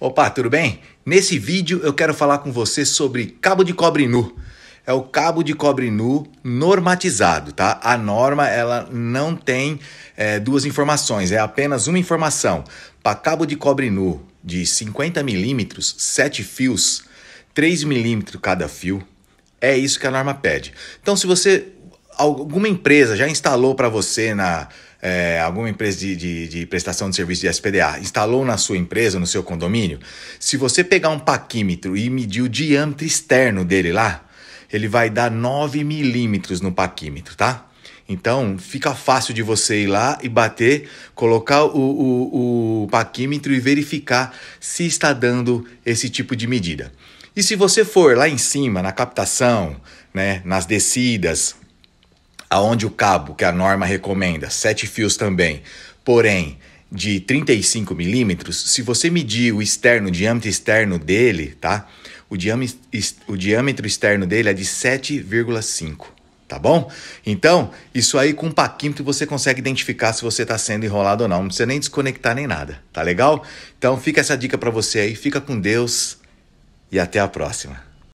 Opa, tudo bem? Nesse vídeo eu quero falar com você sobre cabo de cobre nu. É o cabo de cobre nu normatizado, tá? A norma ela não tem é, duas informações, é apenas uma informação. Para cabo de cobre nu de 50 milímetros, 7 fios, 3 milímetros cada fio, é isso que a norma pede. Então, se você alguma empresa já instalou para você na é, alguma empresa de, de, de, prestação de serviço de SPDA, instalou na sua empresa, no seu condomínio, se você pegar um paquímetro e medir o diâmetro externo dele lá, ele vai dar 9 milímetros no paquímetro, tá? Então fica fácil de você ir lá e bater, colocar o, o, o paquímetro e verificar se está dando esse tipo de medida. E se você for lá em cima, na captação, né, nas descidas, aonde o cabo que a norma recomenda, sete fios também, porém de 35 milímetros, se você medir o externo, o diâmetro externo dele, tá? O diâmetro, o diâmetro externo dele é de 7,5, tá bom? Então, isso aí com um paquímetro você consegue identificar se você está sendo enrolado ou não. Não precisa nem desconectar nem nada, tá legal? Então, fica essa dica para você aí, fica com Deus e até a próxima.